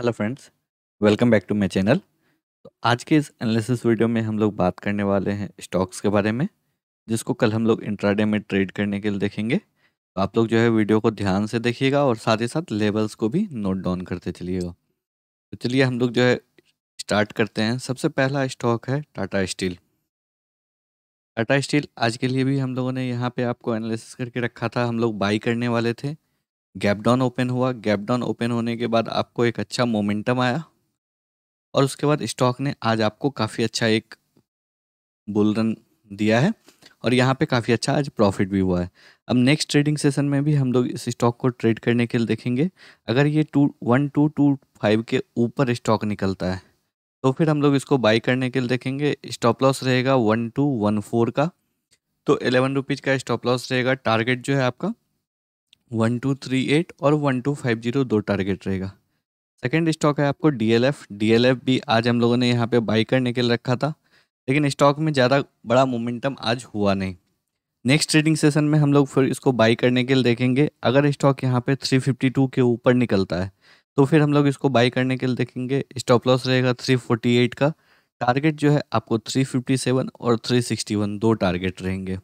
hello friends welcome back to my channel तो आज के इस एनालिसिस वीडियो में हम लोग बात करने वाले हैं स्टॉक्स के बारे में जिसको कल हम लोग इंट्राडे में ट्रेड करने के लिए देखेंगे तो आप लोग जो है वीडियो को ध्यान से देखिएगा और साथ ही साथ लेवल्स को भी नोट डाउन करते चलिएगा तो चलिए हम लोग जो है स्टार्ट करते हैं सबसे पहला स्टॉक है टाटा स्टील टाटा स्टील आज के लिए भी हम लोगों ने यहाँ पर आपको एनालिसिस करके रखा था हम लोग बाई करने वाले थे गैप डाउन ओपन हुआ गैप डाउन ओपन होने के बाद आपको एक अच्छा मोमेंटम आया और उसके बाद स्टॉक ने आज आपको काफ़ी अच्छा एक बुल रन दिया है और यहाँ पे काफ़ी अच्छा आज प्रॉफिट भी हुआ है अब नेक्स्ट ट्रेडिंग सेशन में भी हम लोग इस स्टॉक को ट्रेड करने के लिए देखेंगे अगर ये two one two two five के ऊपर स्टॉक निकलता है तो फिर हम लोग इसको बाई करने के लिए देखेंगे स्टॉप लॉस रहेगा वन टू वन फोर का तो एलेवन रुपीज़ का स्टॉप लॉस रहेगा टारगेट जो है आपका वन टू थ्री एट और वन टू फाइव जीरो दो टारगेट रहेगा सेकेंड स्टॉक है आपको D L F D L F भी आज हम लोगों ने यहाँ पे बाई करने के लिए रखा था लेकिन स्टॉक में ज़्यादा बड़ा मोमेंटम आज हुआ नहीं नेक्स्ट ट्रेडिंग सेशन में हम लोग फिर इसको बाई करने के लिए देखेंगे अगर स्टॉक यहाँ पे 352 के ऊपर निकलता है तो फिर हम लोग इसको बाई करने के लिए देखेंगे स्टॉप लॉस रहेगा 348 का टारगेट जो है आपको 357 और 361 दो टारगेट रहेंगे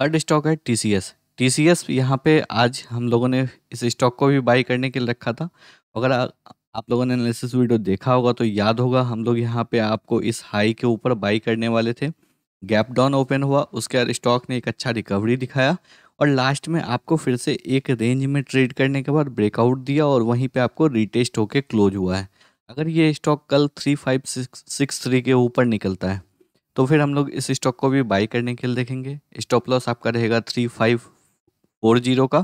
थर्ड स्टॉक है T C S T C S यहाँ पे आज हम लोगों ने इस स्टॉक को भी बाई करने के लिए रखा था अगर आप लोगों ने एनालिसिस वीडियो देखा होगा तो याद होगा हम लोग यहाँ पे आपको इस हाई के ऊपर बाई करने वाले थे गैप डाउन ओपन हुआ उसके बाद स्टॉक ने एक अच्छा रिकवरी दिखाया और लास्ट में आपको फिर से एक रेंज में ट्रेड करने के बाद ब्रेकआउट दिया और वहीं पे आपको रिटेस्ट होकर क्लोज हुआ है अगर ये स्टॉक कल थ्री फाइव सिक्स थ्री के ऊपर निकलता है तो फिर हम लोग इस स्टॉक को भी बाई करने के लिए देखेंगे स्टॉप लॉस आपका रहेगा थ्री फाइव फोर जीरो का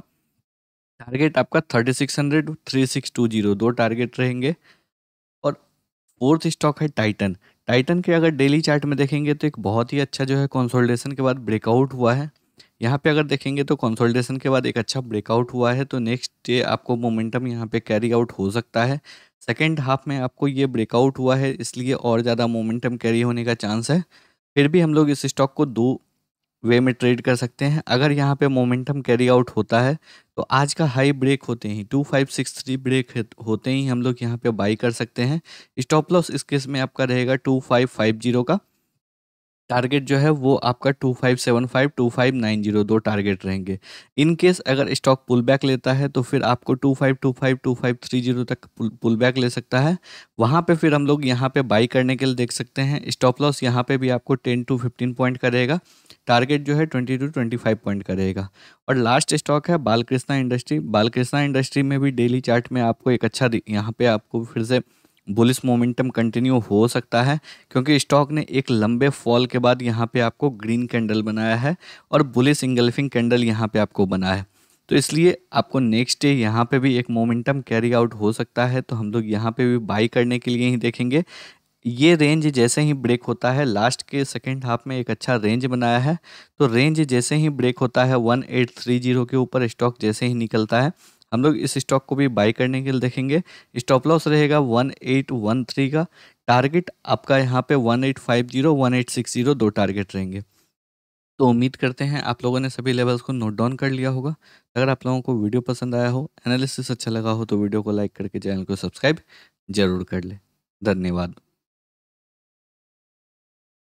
टारगेट आपका thirty six hundred three six two zero दो टारगेट रहेंगे और फोर्थ स्टॉक है टाइटन टाइटन के अगर डेली चार्ट में देखेंगे तो एक बहुत ही अच्छा जो है कंसोलिडेशन के बाद ब्रेकआउट हुआ है यहाँ पे अगर देखेंगे तो कंसोलिडेशन के बाद एक अच्छा ब्रेकआउट हुआ है तो नेक्स्ट डे आपको मोमेंटम यहाँ पे कैरी आउट हो सकता है सेकेंड हाफ में आपको ये ब्रेकआउट हुआ है इसलिए और ज़्यादा मोमेंटम कैरी होने का चांस है फिर भी हम लोग इस स्टॉक को दो वे में ट्रेड कर सकते हैं अगर यहाँ पे मोमेंटम कैरी आउट होता है तो आज का हाई ब्रेक होते ही two five six three break होते ही हम लोग यहाँ पे बाई कर सकते हैं स्टॉप लॉस इस केस में आपका रहेगा टू फाइव फाइव जीरो का टारगेट जो है वो आपका two five seven five two five nine zero दो टारगेट रहेंगे इन केस अगर स्टॉक पुल बैक लेता है तो फिर आपको two five two five two five three zero तक पुल बैक ले सकता है वहाँ पे फिर हम लोग यहाँ पे बाई करने के लिए देख सकते हैं स्टॉप लॉस यहाँ पे भी आपको टेन टू फिफ्टीन पॉइंट का रहेगा टारगेट जो है twenty two twenty five point का रहेगा और लास्ट स्टॉक है बालकृष्णा इंडस्ट्री बालकृष्णा इंडस्ट्री में भी डेली चार्ट में आपको एक अच्छा यहाँ पे आपको फिर से बुलिस मोमेंटम कंटिन्यू हो सकता है क्योंकि स्टॉक ने एक लंबे फॉल के बाद यहाँ पे आपको ग्रीन कैंडल बनाया है और बुलिस इंगल्फिंग कैंडल यहाँ पे आपको बना है तो इसलिए आपको नेक्स्ट डे यहाँ पे भी एक मोमेंटम कैरी आउट हो सकता है तो हम लोग यहाँ पे भी बाई करने के लिए ही देखेंगे ये रेंज जैसे ही ब्रेक होता है लास्ट के सेकेंड हाफ में एक अच्छा रेंज बनाया है तो रेंज जैसे ही ब्रेक होता है वन एट थ्री जीरो के ऊपर स्टॉक जैसे ही निकलता है हम लोग इस स्टॉक को भी बाई करने के लिए देखेंगे स्टॉप लॉस रहेगा वन एट वन थ्री का टारगेट आपका यहाँ पे one eight five zero one eight six zero दो टारगेट रहेंगे तो उम्मीद करते हैं आप लोगों ने सभी लेवल्स को नोट डाउन कर लिया होगा अगर आप लोगों को वीडियो पसंद आया हो एनालिसिस अच्छा लगा हो तो वीडियो को लाइक करके चैनल को सब्सक्राइब जरूर कर लें धन्यवाद